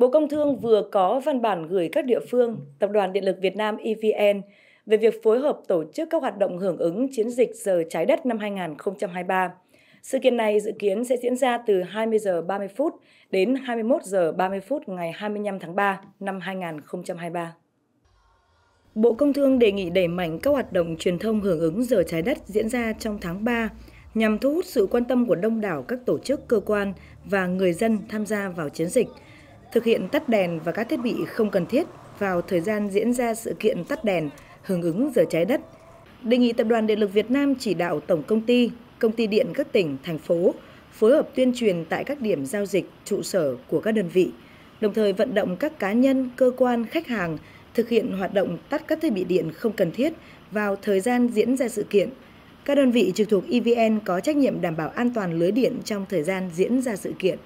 Bộ Công Thương vừa có văn bản gửi các địa phương, Tập đoàn Điện lực Việt Nam EVN về việc phối hợp tổ chức các hoạt động hưởng ứng chiến dịch giờ trái đất năm 2023. Sự kiện này dự kiến sẽ diễn ra từ 20 giờ 30 phút đến 21 giờ 30 phút ngày 25 tháng 3 năm 2023. Bộ Công Thương đề nghị đẩy mạnh các hoạt động truyền thông hưởng ứng giờ trái đất diễn ra trong tháng 3 nhằm thu hút sự quan tâm của đông đảo các tổ chức, cơ quan và người dân tham gia vào chiến dịch – thực hiện tắt đèn và các thiết bị không cần thiết vào thời gian diễn ra sự kiện tắt đèn hưởng ứng giờ trái đất. Đề nghị Tập đoàn Điện lực Việt Nam chỉ đạo Tổng công ty, công ty điện các tỉnh, thành phố phối hợp tuyên truyền tại các điểm giao dịch, trụ sở của các đơn vị, đồng thời vận động các cá nhân, cơ quan, khách hàng thực hiện hoạt động tắt các thiết bị điện không cần thiết vào thời gian diễn ra sự kiện. Các đơn vị trực thuộc EVN có trách nhiệm đảm bảo an toàn lưới điện trong thời gian diễn ra sự kiện.